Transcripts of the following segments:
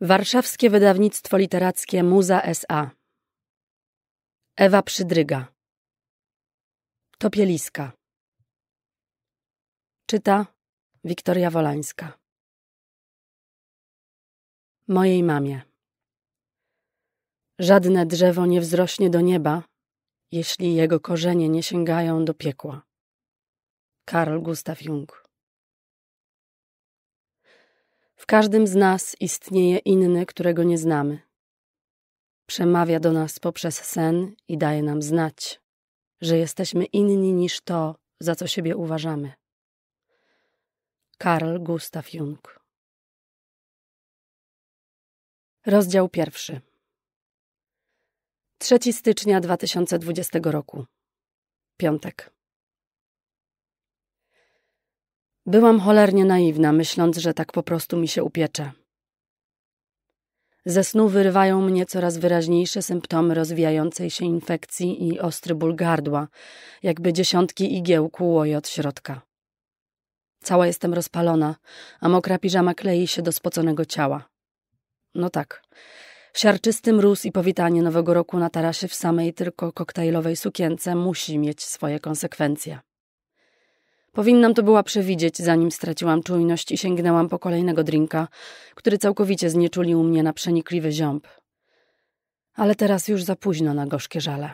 Warszawskie wydawnictwo literackie Muza S.A. Ewa Przydryga Topieliska Czyta Wiktoria Wolańska Mojej mamie Żadne drzewo nie wzrośnie do nieba, jeśli jego korzenie nie sięgają do piekła. Karl Gustav Jung w każdym z nas istnieje inny, którego nie znamy. Przemawia do nas poprzez sen i daje nam znać, że jesteśmy inni niż to, za co siebie uważamy. Karl Gustav Jung Rozdział pierwszy 3 stycznia 2020 roku Piątek Byłam cholernie naiwna, myśląc, że tak po prostu mi się upiecze. Ze snu wyrywają mnie coraz wyraźniejsze symptomy rozwijającej się infekcji i ostry ból gardła, jakby dziesiątki igieł kłuło je od środka. Cała jestem rozpalona, a mokra piżama klei się do spoconego ciała. No tak. Siarczysty mróz i powitanie nowego roku na tarasie w samej tylko koktajlowej sukience musi mieć swoje konsekwencje. Powinnam to była przewidzieć, zanim straciłam czujność i sięgnęłam po kolejnego drinka, który całkowicie znieczulił mnie na przenikliwy ziąb. Ale teraz już za późno na gorzkie żale.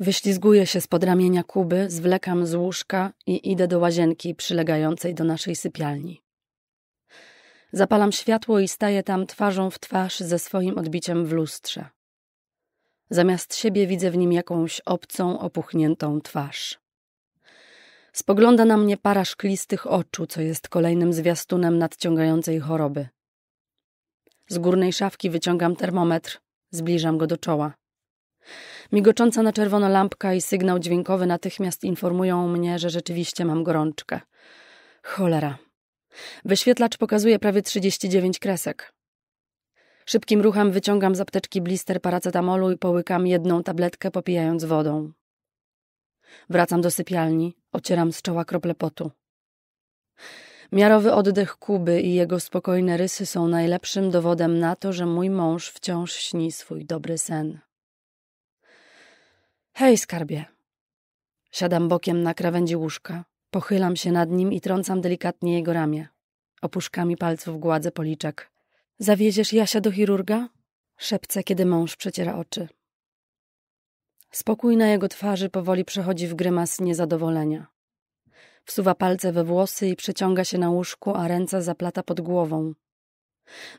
Wyślizguję się spod ramienia Kuby, zwlekam z łóżka i idę do łazienki przylegającej do naszej sypialni. Zapalam światło i staję tam twarzą w twarz ze swoim odbiciem w lustrze. Zamiast siebie widzę w nim jakąś obcą, opuchniętą twarz. Spogląda na mnie para szklistych oczu, co jest kolejnym zwiastunem nadciągającej choroby. Z górnej szafki wyciągam termometr, zbliżam go do czoła. Migocząca na czerwono lampka i sygnał dźwiękowy natychmiast informują mnie, że rzeczywiście mam gorączkę. Cholera. Wyświetlacz pokazuje prawie 39 kresek. Szybkim ruchem wyciągam z apteczki blister paracetamolu i połykam jedną tabletkę, popijając wodą. Wracam do sypialni, ocieram z czoła krople potu. Miarowy oddech Kuby i jego spokojne rysy są najlepszym dowodem na to, że mój mąż wciąż śni swój dobry sen. Hej, skarbie. Siadam bokiem na krawędzi łóżka, pochylam się nad nim i trącam delikatnie jego ramię. Opuszkami palców gładzę policzek. Zawieziesz Jasia do chirurga? Szepce, kiedy mąż przeciera oczy. Spokój na jego twarzy powoli przechodzi w grymas niezadowolenia. Wsuwa palce we włosy i przeciąga się na łóżku, a ręce zaplata pod głową.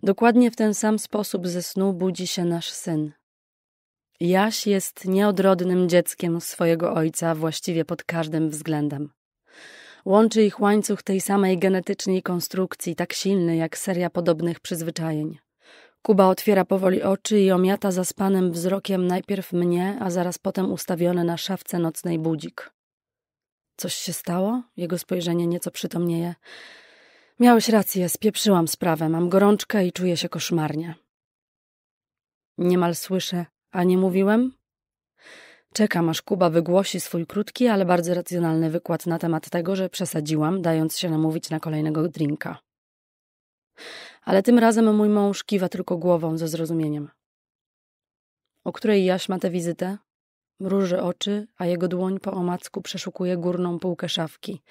Dokładnie w ten sam sposób ze snu budzi się nasz syn. Jaś jest nieodrodnym dzieckiem swojego ojca właściwie pod każdym względem. Łączy ich łańcuch tej samej genetycznej konstrukcji, tak silny jak seria podobnych przyzwyczajeń. Kuba otwiera powoli oczy i omiata zaspanym wzrokiem najpierw mnie, a zaraz potem ustawiony na szafce nocnej budzik. Coś się stało? Jego spojrzenie nieco przytomnieje. Miałeś rację, spieprzyłam sprawę, mam gorączkę i czuję się koszmarnie. Niemal słyszę, a nie mówiłem? Czekam, aż Kuba wygłosi swój krótki, ale bardzo racjonalny wykład na temat tego, że przesadziłam, dając się namówić na kolejnego drinka. Ale tym razem mój mąż kiwa tylko głową ze zrozumieniem. O której Jaś ma tę wizytę? Mruży oczy, a jego dłoń po omacku przeszukuje górną półkę szafki.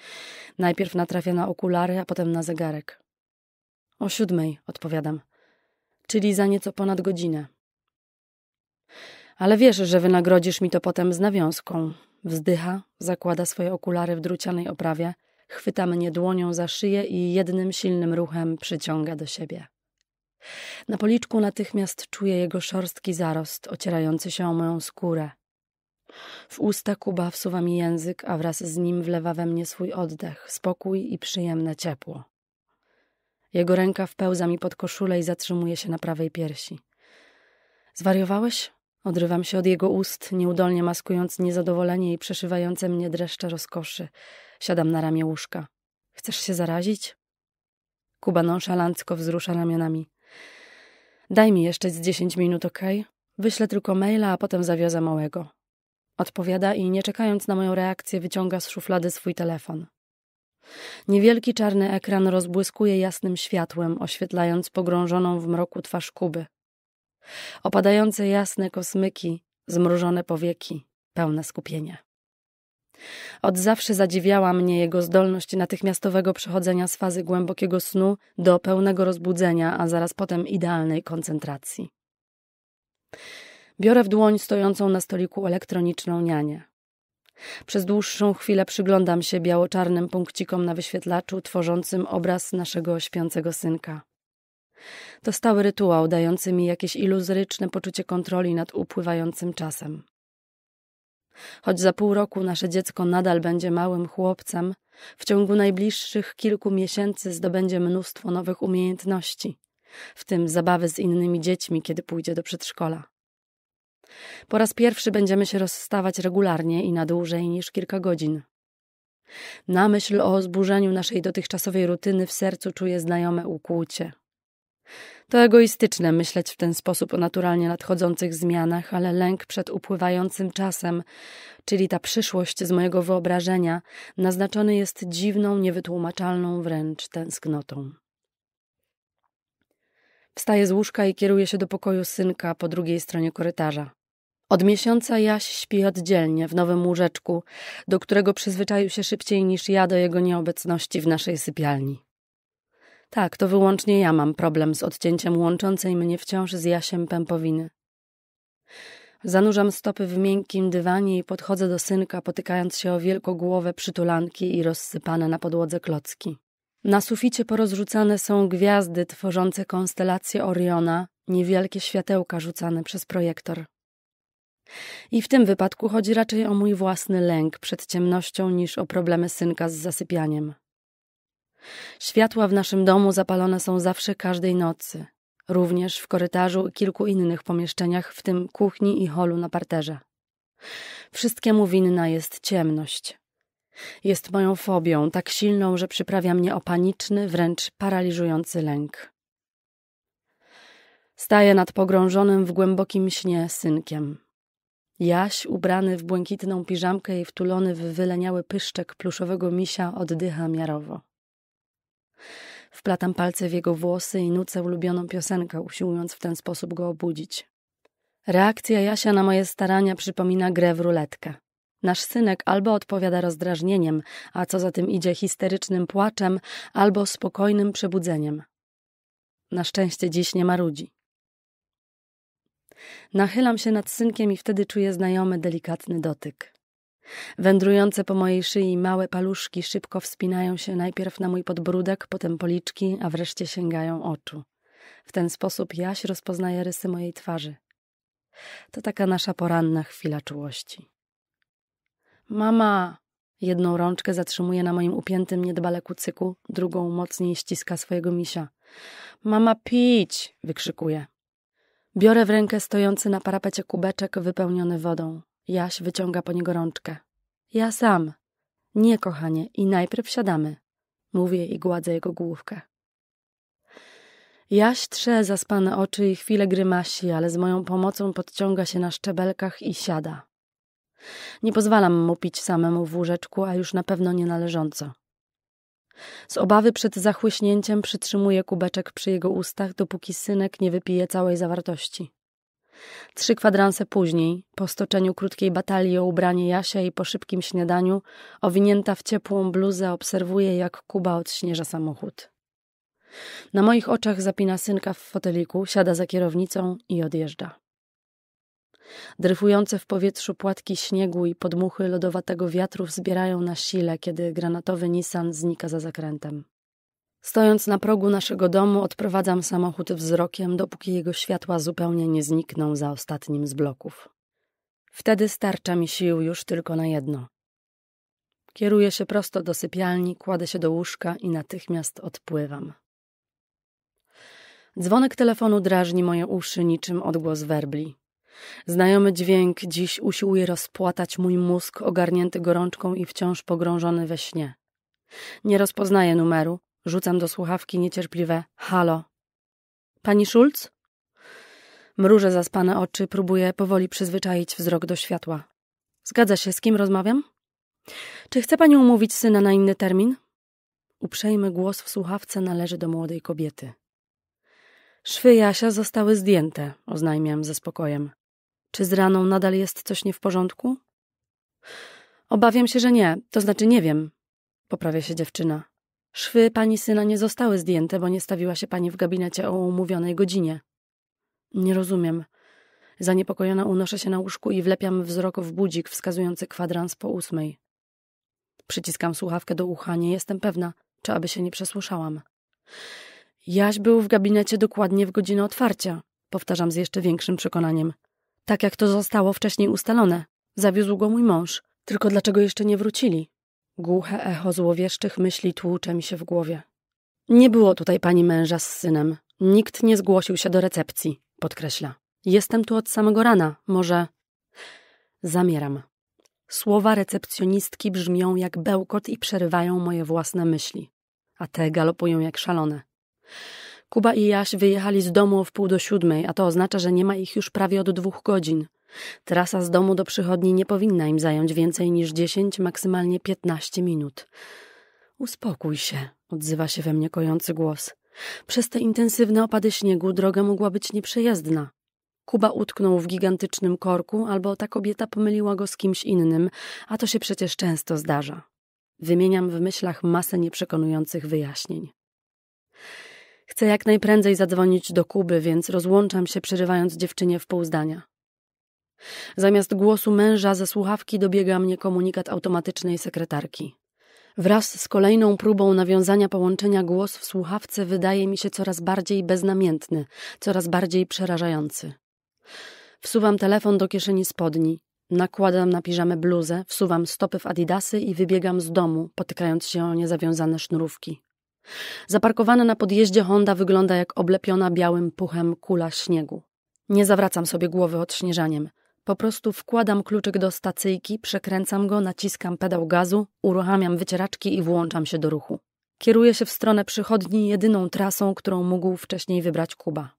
Najpierw natrafia na okulary, a potem na zegarek. O siódmej, odpowiadam. Czyli za nieco ponad godzinę. Ale wiesz, że wynagrodzisz mi to potem z nawiązką. Wzdycha, zakłada swoje okulary w drucianej oprawie – Chwyta mnie dłonią za szyję i jednym silnym ruchem przyciąga do siebie. Na policzku natychmiast czuję jego szorstki zarost ocierający się o moją skórę. W usta Kuba wsuwa mi język, a wraz z nim wlewa we mnie swój oddech, spokój i przyjemne ciepło. Jego ręka wpełza mi pod koszulę i zatrzymuje się na prawej piersi. Zwariowałeś? Odrywam się od jego ust, nieudolnie maskując niezadowolenie i przeszywające mnie dreszcze rozkoszy. Siadam na ramię łóżka. Chcesz się zarazić? Kuba nonszalancko wzrusza ramionami. Daj mi jeszcze z dziesięć minut, ok? Wyślę tylko maila, a potem zawiozę małego. Odpowiada i nie czekając na moją reakcję, wyciąga z szuflady swój telefon. Niewielki czarny ekran rozbłyskuje jasnym światłem, oświetlając pogrążoną w mroku twarz Kuby opadające jasne kosmyki, zmrużone powieki, pełne skupienia. Od zawsze zadziwiała mnie jego zdolność natychmiastowego przechodzenia z fazy głębokiego snu do pełnego rozbudzenia, a zaraz potem idealnej koncentracji. Biorę w dłoń stojącą na stoliku elektroniczną nianię. Przez dłuższą chwilę przyglądam się biało-czarnym punkcikom na wyświetlaczu tworzącym obraz naszego śpiącego synka. To stały rytuał dający mi jakieś iluzoryczne poczucie kontroli nad upływającym czasem. Choć za pół roku nasze dziecko nadal będzie małym chłopcem, w ciągu najbliższych kilku miesięcy zdobędzie mnóstwo nowych umiejętności, w tym zabawy z innymi dziećmi, kiedy pójdzie do przedszkola. Po raz pierwszy będziemy się rozstawać regularnie i na dłużej niż kilka godzin. Na myśl o zburzeniu naszej dotychczasowej rutyny w sercu czuję znajome ukłucie. To egoistyczne myśleć w ten sposób o naturalnie nadchodzących zmianach, ale lęk przed upływającym czasem, czyli ta przyszłość z mojego wyobrażenia, naznaczony jest dziwną, niewytłumaczalną wręcz tęsknotą. Wstaje z łóżka i kieruje się do pokoju synka po drugiej stronie korytarza. Od miesiąca Jaś śpi oddzielnie w nowym łóżeczku, do którego przyzwyczaił się szybciej niż ja do jego nieobecności w naszej sypialni. Tak, to wyłącznie ja mam problem z odcięciem łączącej mnie wciąż z Jasiem pępowiny. Zanurzam stopy w miękkim dywanie i podchodzę do synka, potykając się o wielkogłowe przytulanki i rozsypane na podłodze klocki. Na suficie porozrzucane są gwiazdy tworzące konstelację Oriona, niewielkie światełka rzucane przez projektor. I w tym wypadku chodzi raczej o mój własny lęk przed ciemnością niż o problemy synka z zasypianiem. Światła w naszym domu zapalone są zawsze każdej nocy, również w korytarzu i kilku innych pomieszczeniach, w tym kuchni i holu na parterze. Wszystkiemu winna jest ciemność. Jest moją fobią, tak silną, że przyprawia mnie o paniczny, wręcz paraliżujący lęk. Staję nad pogrążonym w głębokim śnie synkiem. Jaś, ubrany w błękitną piżamkę i wtulony w wyleniały pyszczek pluszowego misia, oddycha miarowo. Wplatam palce w jego włosy i nucę ulubioną piosenkę, usiłując w ten sposób go obudzić. Reakcja Jasia na moje starania przypomina grę w ruletkę. Nasz synek albo odpowiada rozdrażnieniem, a co za tym idzie histerycznym płaczem, albo spokojnym przebudzeniem. Na szczęście dziś nie ma ludzi. Nachylam się nad synkiem i wtedy czuję znajomy, delikatny dotyk. Wędrujące po mojej szyi małe paluszki szybko wspinają się najpierw na mój podbródek, potem policzki, a wreszcie sięgają oczu. W ten sposób Jaś rozpoznaje rysy mojej twarzy. To taka nasza poranna chwila czułości. Mama! Jedną rączkę zatrzymuje na moim upiętym niedbale kucyku, drugą mocniej ściska swojego misia. Mama, pić! wykrzykuje. Biorę w rękę stojący na parapecie kubeczek wypełniony wodą. Jaś wyciąga po niego rączkę. Ja sam. Nie, kochanie, i najpierw siadamy. Mówię i gładzę jego główkę. Jaś trze zaspane oczy i chwilę grymasi, ale z moją pomocą podciąga się na szczebelkach i siada. Nie pozwalam mu pić samemu w łóżeczku, a już na pewno nie należąco. Z obawy przed zachłyśnięciem przytrzymuję kubeczek przy jego ustach, dopóki synek nie wypije całej zawartości. Trzy kwadranse później, po stoczeniu krótkiej batalii o ubranie Jasia i po szybkim śniadaniu, owinięta w ciepłą bluzę obserwuje, jak Kuba odśnieża samochód. Na moich oczach zapina synka w foteliku, siada za kierownicą i odjeżdża. Dryfujące w powietrzu płatki śniegu i podmuchy lodowatego wiatru zbierają na sile, kiedy granatowy Nissan znika za zakrętem. Stojąc na progu naszego domu, odprowadzam samochód wzrokiem, dopóki jego światła zupełnie nie znikną za ostatnim z bloków. Wtedy starcza mi sił już tylko na jedno. Kieruję się prosto do sypialni, kładę się do łóżka i natychmiast odpływam. Dzwonek telefonu drażni moje uszy niczym odgłos werbli. Znajomy dźwięk dziś usiłuje rozpłatać mój mózg ogarnięty gorączką i wciąż pogrążony we śnie. Nie rozpoznaję numeru, Rzucam do słuchawki niecierpliwe halo. Pani Schulz? Mrużę zaspane oczy, próbuję powoli przyzwyczaić wzrok do światła. Zgadza się, z kim rozmawiam? Czy chce pani umówić syna na inny termin? Uprzejmy głos w słuchawce należy do młodej kobiety. Szwy Jasia zostały zdjęte, oznajmiam ze spokojem. Czy z raną nadal jest coś nie w porządku? Obawiam się, że nie, to znaczy nie wiem, poprawia się dziewczyna. Szwy pani syna nie zostały zdjęte, bo nie stawiła się pani w gabinecie o umówionej godzinie. Nie rozumiem. Zaniepokojona unoszę się na łóżku i wlepiam wzrok w budzik wskazujący kwadrans po ósmej. Przyciskam słuchawkę do ucha, nie jestem pewna, czy aby się nie przesłyszałam. Jaś był w gabinecie dokładnie w godzinę otwarcia, powtarzam z jeszcze większym przekonaniem. Tak jak to zostało wcześniej ustalone. Zawiózł go mój mąż. Tylko dlaczego jeszcze nie wrócili? Głuche echo złowieszczych myśli tłucze mi się w głowie. Nie było tutaj pani męża z synem. Nikt nie zgłosił się do recepcji, podkreśla. Jestem tu od samego rana, może... Zamieram. Słowa recepcjonistki brzmią jak bełkot i przerywają moje własne myśli, a te galopują jak szalone. Kuba i Jaś wyjechali z domu w pół do siódmej, a to oznacza, że nie ma ich już prawie od dwóch godzin. Trasa z domu do przychodni nie powinna im zająć więcej niż 10, maksymalnie 15 minut. Uspokój się, odzywa się we mnie kojący głos. Przez te intensywne opady śniegu droga mogła być nieprzejezdna. Kuba utknął w gigantycznym korku, albo ta kobieta pomyliła go z kimś innym, a to się przecież często zdarza. Wymieniam w myślach masę nieprzekonujących wyjaśnień. Chcę jak najprędzej zadzwonić do Kuby, więc rozłączam się, przerywając dziewczynie w pół zdania. Zamiast głosu męża ze słuchawki dobiega mnie komunikat automatycznej sekretarki. Wraz z kolejną próbą nawiązania połączenia głos w słuchawce wydaje mi się coraz bardziej beznamiętny, coraz bardziej przerażający. Wsuwam telefon do kieszeni spodni, nakładam na piżamę bluzę, wsuwam stopy w adidasy i wybiegam z domu, potykając się o niezawiązane sznurówki. Zaparkowana na podjeździe Honda wygląda jak oblepiona białym puchem kula śniegu. Nie zawracam sobie głowy odśnieżaniem – po prostu wkładam kluczyk do stacyjki, przekręcam go, naciskam pedał gazu, uruchamiam wycieraczki i włączam się do ruchu. Kieruję się w stronę przychodni jedyną trasą, którą mógł wcześniej wybrać Kuba.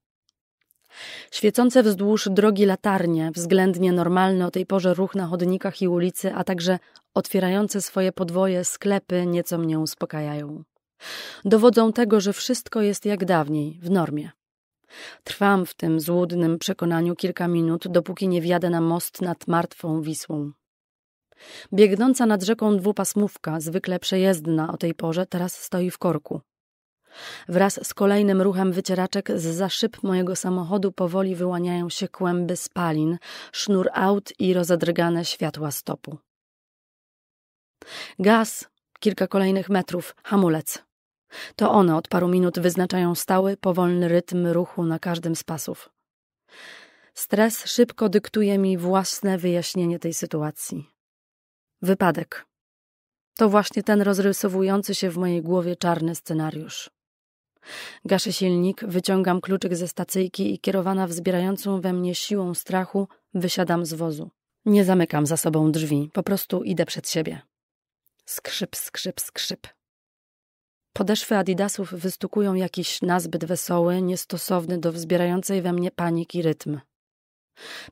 Świecące wzdłuż drogi latarnie, względnie normalny o tej porze ruch na chodnikach i ulicy, a także otwierające swoje podwoje sklepy nieco mnie uspokajają. Dowodzą tego, że wszystko jest jak dawniej, w normie. Trwam w tym złudnym przekonaniu kilka minut, dopóki nie wjadę na most nad martwą Wisłą. Biegnąca nad rzeką dwupasmówka, zwykle przejezdna o tej porze, teraz stoi w korku. Wraz z kolejnym ruchem wycieraczek z za szyb mojego samochodu powoli wyłaniają się kłęby spalin, sznur aut i rozedrgane światła stopu. Gaz, kilka kolejnych metrów, hamulec. To one od paru minut wyznaczają stały, powolny rytm ruchu na każdym z pasów. Stres szybko dyktuje mi własne wyjaśnienie tej sytuacji. Wypadek. To właśnie ten rozrysowujący się w mojej głowie czarny scenariusz. Gaszę silnik, wyciągam kluczyk ze stacyjki i kierowana wzbierającą we mnie siłą strachu wysiadam z wozu. Nie zamykam za sobą drzwi, po prostu idę przed siebie. Skrzyp, skrzyp, skrzyp. Podeszwy Adidasów wystukują jakiś nazbyt wesoły, niestosowny do wzbierającej we mnie paniki rytm.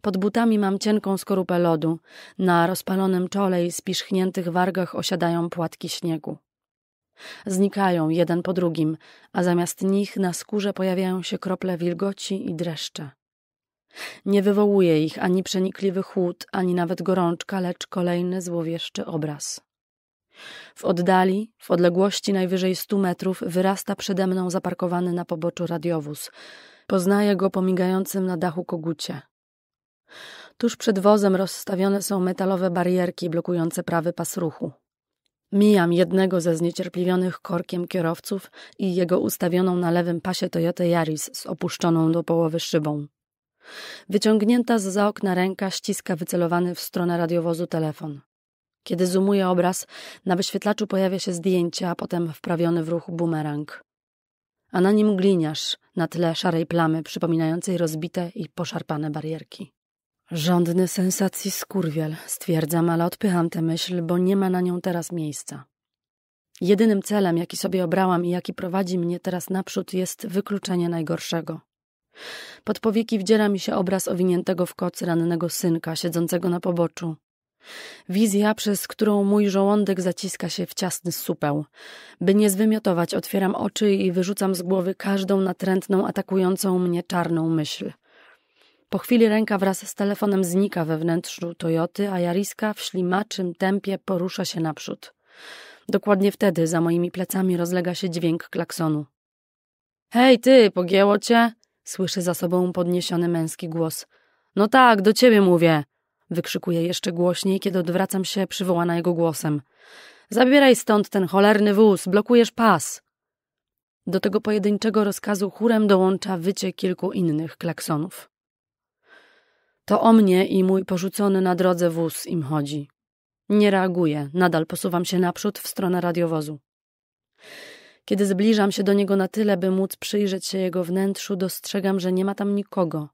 Pod butami mam cienką skorupę lodu, na rozpalonym czole i spiszchniętych wargach osiadają płatki śniegu. Znikają jeden po drugim, a zamiast nich na skórze pojawiają się krople wilgoci i dreszcze. Nie wywołuje ich ani przenikliwy chłód, ani nawet gorączka, lecz kolejny złowieszczy obraz. W oddali, w odległości najwyżej stu metrów, wyrasta przede mną zaparkowany na poboczu radiowóz. Poznaję go pomigającym na dachu kogucie. Tuż przed wozem rozstawione są metalowe barierki blokujące prawy pas ruchu. Mijam jednego ze zniecierpliwionych korkiem kierowców i jego ustawioną na lewym pasie Toyota Yaris z opuszczoną do połowy szybą. Wyciągnięta z za okna ręka ściska wycelowany w stronę radiowozu telefon. Kiedy zoomuję obraz, na wyświetlaczu pojawia się zdjęcie, a potem wprawiony w ruch bumerang. A na nim gliniarz na tle szarej plamy przypominającej rozbite i poszarpane barierki. Żądny sensacji skurwiel, stwierdzam, ale odpycham tę myśl, bo nie ma na nią teraz miejsca. Jedynym celem, jaki sobie obrałam i jaki prowadzi mnie teraz naprzód, jest wykluczenie najgorszego. Pod powieki wdziera mi się obraz owiniętego w koc rannego synka, siedzącego na poboczu, Wizja, przez którą mój żołądek zaciska się w ciasny supeł. By nie zwymiotować, otwieram oczy i wyrzucam z głowy każdą natrętną, atakującą mnie czarną myśl. Po chwili ręka wraz z telefonem znika we wnętrzu Toyoty, a Jariska w ślimaczym tempie porusza się naprzód. Dokładnie wtedy za moimi plecami rozlega się dźwięk klaksonu. Hej ty, pogięło cię? Słyszę za sobą podniesiony męski głos. No tak, do ciebie mówię. Wykrzykuję jeszcze głośniej, kiedy odwracam się przywołana jego głosem. Zabieraj stąd ten cholerny wóz, blokujesz pas. Do tego pojedynczego rozkazu chórem dołącza wycie kilku innych klaksonów. To o mnie i mój porzucony na drodze wóz im chodzi. Nie reaguję, nadal posuwam się naprzód w stronę radiowozu. Kiedy zbliżam się do niego na tyle, by móc przyjrzeć się jego wnętrzu, dostrzegam, że nie ma tam nikogo.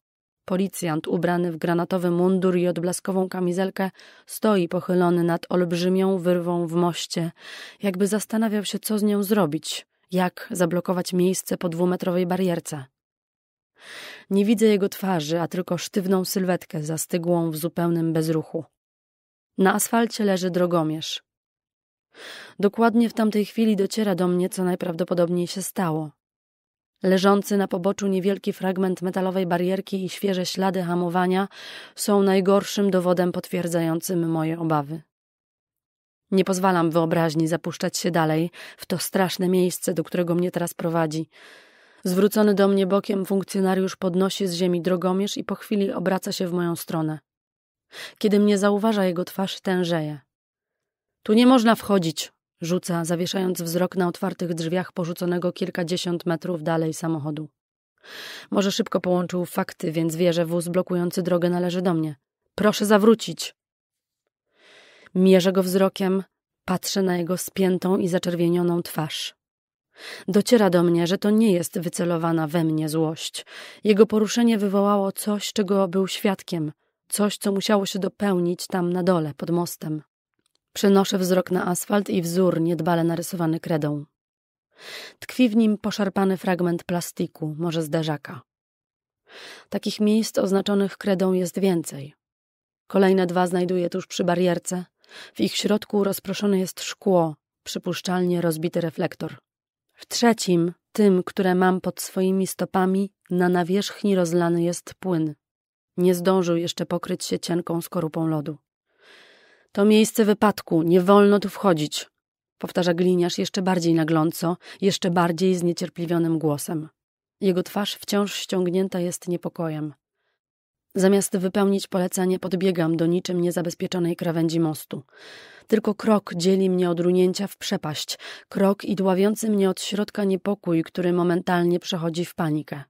Policjant ubrany w granatowy mundur i odblaskową kamizelkę stoi pochylony nad olbrzymią wyrwą w moście, jakby zastanawiał się, co z nią zrobić, jak zablokować miejsce po dwumetrowej barierce. Nie widzę jego twarzy, a tylko sztywną sylwetkę zastygłą w zupełnym bezruchu. Na asfalcie leży drogomierz. Dokładnie w tamtej chwili dociera do mnie, co najprawdopodobniej się stało. Leżący na poboczu niewielki fragment metalowej barierki i świeże ślady hamowania są najgorszym dowodem potwierdzającym moje obawy. Nie pozwalam wyobraźni zapuszczać się dalej w to straszne miejsce, do którego mnie teraz prowadzi. Zwrócony do mnie bokiem funkcjonariusz podnosi z ziemi drogomierz i po chwili obraca się w moją stronę. Kiedy mnie zauważa, jego twarz tężeje. Tu nie można wchodzić, Rzuca, zawieszając wzrok na otwartych drzwiach porzuconego kilkadziesiąt metrów dalej samochodu. Może szybko połączył fakty, więc wie, że wóz blokujący drogę należy do mnie. Proszę zawrócić! Mierzę go wzrokiem, patrzę na jego spiętą i zaczerwienioną twarz. Dociera do mnie, że to nie jest wycelowana we mnie złość. Jego poruszenie wywołało coś, czego był świadkiem, coś, co musiało się dopełnić tam na dole, pod mostem. Przenoszę wzrok na asfalt i wzór niedbale narysowany kredą. Tkwi w nim poszarpany fragment plastiku, może zderzaka. Takich miejsc oznaczonych kredą jest więcej. Kolejne dwa znajduję tuż przy barierce. W ich środku rozproszone jest szkło, przypuszczalnie rozbity reflektor. W trzecim, tym, które mam pod swoimi stopami, na nawierzchni rozlany jest płyn. Nie zdążył jeszcze pokryć się cienką skorupą lodu. To miejsce wypadku, nie wolno tu wchodzić, powtarza gliniarz jeszcze bardziej nagląco, jeszcze bardziej zniecierpliwionym głosem. Jego twarz wciąż ściągnięta jest niepokojem. Zamiast wypełnić polecenie, podbiegam do niczym niezabezpieczonej krawędzi mostu. Tylko krok dzieli mnie od runięcia w przepaść, krok i dławiący mnie od środka niepokój, który momentalnie przechodzi w panikę.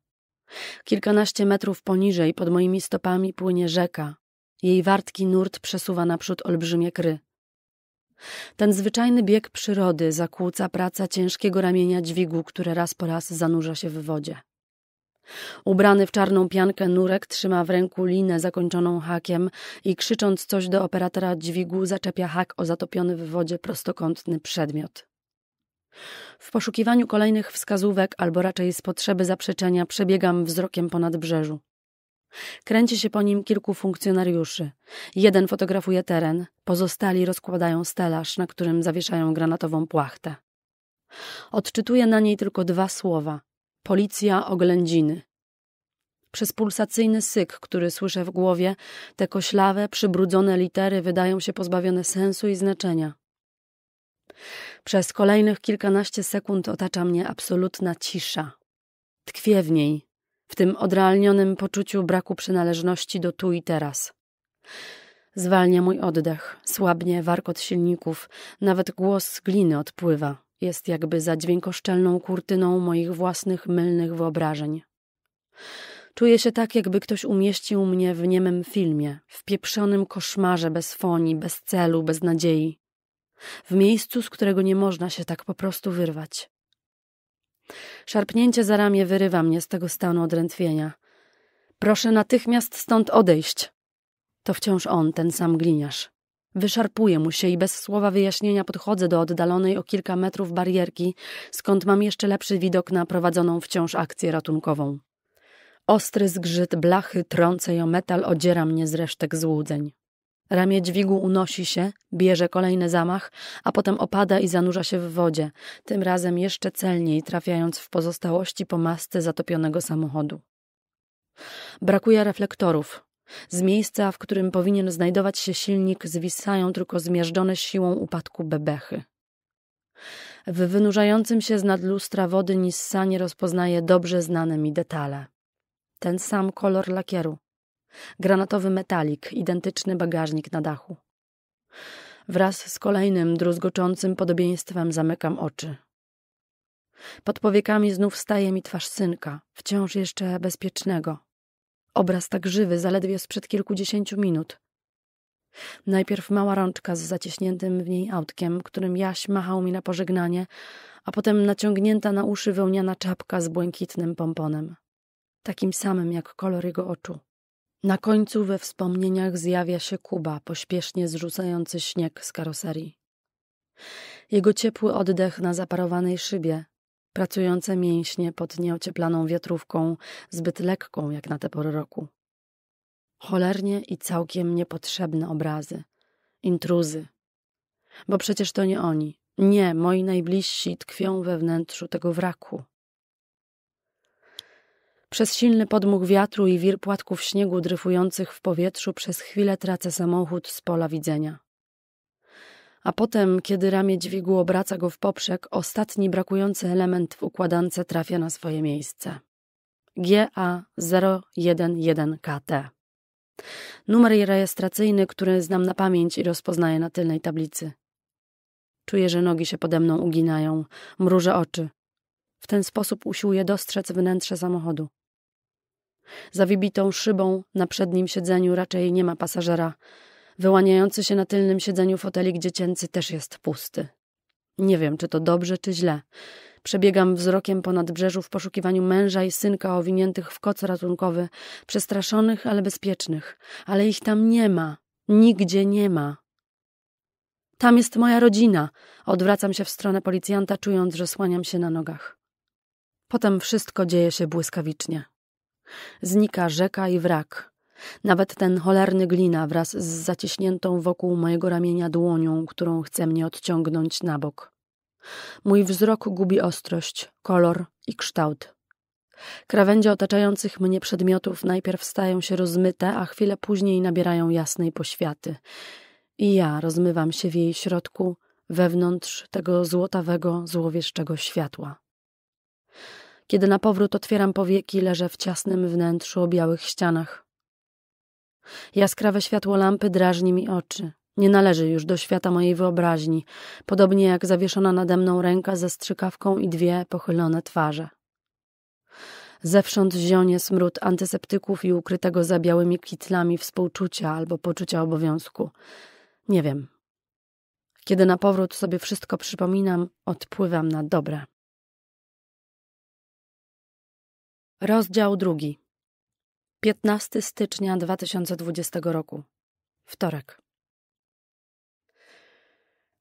Kilkanaście metrów poniżej, pod moimi stopami, płynie rzeka, jej wartki nurt przesuwa naprzód olbrzymie kry. Ten zwyczajny bieg przyrody zakłóca praca ciężkiego ramienia dźwigu, które raz po raz zanurza się w wodzie. Ubrany w czarną piankę nurek trzyma w ręku linę zakończoną hakiem i krzycząc coś do operatora dźwigu zaczepia hak o zatopiony w wodzie prostokątny przedmiot. W poszukiwaniu kolejnych wskazówek, albo raczej z potrzeby zaprzeczenia, przebiegam wzrokiem ponad brzeżu. Kręci się po nim kilku funkcjonariuszy. Jeden fotografuje teren, pozostali rozkładają stelaż, na którym zawieszają granatową płachtę. Odczytuje na niej tylko dwa słowa: policja oględziny. Przez pulsacyjny syk, który słyszę w głowie, te koślawe, przybrudzone litery wydają się pozbawione sensu i znaczenia. Przez kolejnych kilkanaście sekund otacza mnie absolutna cisza. Tkwię w niej, w tym odrealnionym poczuciu braku przynależności do tu i teraz. Zwalnia mój oddech, słabnie warkot silników, nawet głos gliny odpływa. Jest jakby za dźwiękoszczelną kurtyną moich własnych mylnych wyobrażeń. Czuję się tak, jakby ktoś umieścił mnie w niemym filmie, w pieprzonym koszmarze bez fonii, bez celu, bez nadziei. W miejscu, z którego nie można się tak po prostu wyrwać. Szarpnięcie za ramię wyrywa mnie z tego stanu odrętwienia. Proszę natychmiast stąd odejść. To wciąż on, ten sam gliniarz. Wyszarpuję mu się i bez słowa wyjaśnienia podchodzę do oddalonej o kilka metrów barierki, skąd mam jeszcze lepszy widok na prowadzoną wciąż akcję ratunkową. Ostry zgrzyt blachy trące ją metal odziera mnie z resztek złudzeń. Ramię dźwigu unosi się, bierze kolejny zamach, a potem opada i zanurza się w wodzie, tym razem jeszcze celniej trafiając w pozostałości po masce zatopionego samochodu. Brakuje reflektorów. Z miejsca, w którym powinien znajdować się silnik, zwisają tylko zmiażdżone siłą upadku bebechy. W wynurzającym się z nadlustra wody Nissanie rozpoznaje dobrze znane mi detale. Ten sam kolor lakieru, Granatowy metalik, identyczny bagażnik na dachu. Wraz z kolejnym druzgoczącym podobieństwem zamykam oczy. Pod powiekami znów staje mi twarz synka, wciąż jeszcze bezpiecznego. Obraz tak żywy, zaledwie sprzed kilkudziesięciu minut. Najpierw mała rączka z zaciśniętym w niej autkiem, którym Jaś machał mi na pożegnanie, a potem naciągnięta na uszy wełniana czapka z błękitnym pomponem. Takim samym jak kolor jego oczu. Na końcu we wspomnieniach zjawia się Kuba, pośpiesznie zrzucający śnieg z karoserii. Jego ciepły oddech na zaparowanej szybie, pracujące mięśnie pod nieocieplaną wiatrówką, zbyt lekką jak na tę porę roku. Cholernie i całkiem niepotrzebne obrazy, intruzy. Bo przecież to nie oni, nie, moi najbliżsi tkwią we wnętrzu tego wraku. Przez silny podmuch wiatru i wir płatków śniegu dryfujących w powietrzu przez chwilę tracę samochód z pola widzenia. A potem, kiedy ramię dźwigu obraca go w poprzek, ostatni brakujący element w układance trafia na swoje miejsce. GA011KT. Numer rejestracyjny, który znam na pamięć i rozpoznaję na tylnej tablicy. Czuję, że nogi się pode mną uginają, mrużę oczy. W ten sposób usiłuję dostrzec wnętrze samochodu. Za wybitą szybą na przednim siedzeniu raczej nie ma pasażera. Wyłaniający się na tylnym siedzeniu fotelik dziecięcy też jest pusty. Nie wiem, czy to dobrze, czy źle. Przebiegam wzrokiem po nadbrzeżu w poszukiwaniu męża i synka owiniętych w koc ratunkowy, przestraszonych, ale bezpiecznych. Ale ich tam nie ma. Nigdzie nie ma. Tam jest moja rodzina. Odwracam się w stronę policjanta, czując, że słaniam się na nogach. Potem wszystko dzieje się błyskawicznie. Znika rzeka i wrak. Nawet ten cholerny glina wraz z zaciśniętą wokół mojego ramienia dłonią, którą chce mnie odciągnąć na bok. Mój wzrok gubi ostrość, kolor i kształt. Krawędzie otaczających mnie przedmiotów najpierw stają się rozmyte, a chwilę później nabierają jasnej poświaty. I ja rozmywam się w jej środku, wewnątrz tego złotawego, złowieszczego światła. Kiedy na powrót otwieram powieki, leżę w ciasnym wnętrzu o białych ścianach. Jaskrawe światło lampy drażni mi oczy. Nie należy już do świata mojej wyobraźni, podobnie jak zawieszona nade mną ręka ze strzykawką i dwie pochylone twarze. Zewsząd zionie smród antyseptyków i ukrytego za białymi kitlami współczucia albo poczucia obowiązku. Nie wiem. Kiedy na powrót sobie wszystko przypominam, odpływam na dobre. Rozdział drugi. 15 stycznia 2020 roku. Wtorek.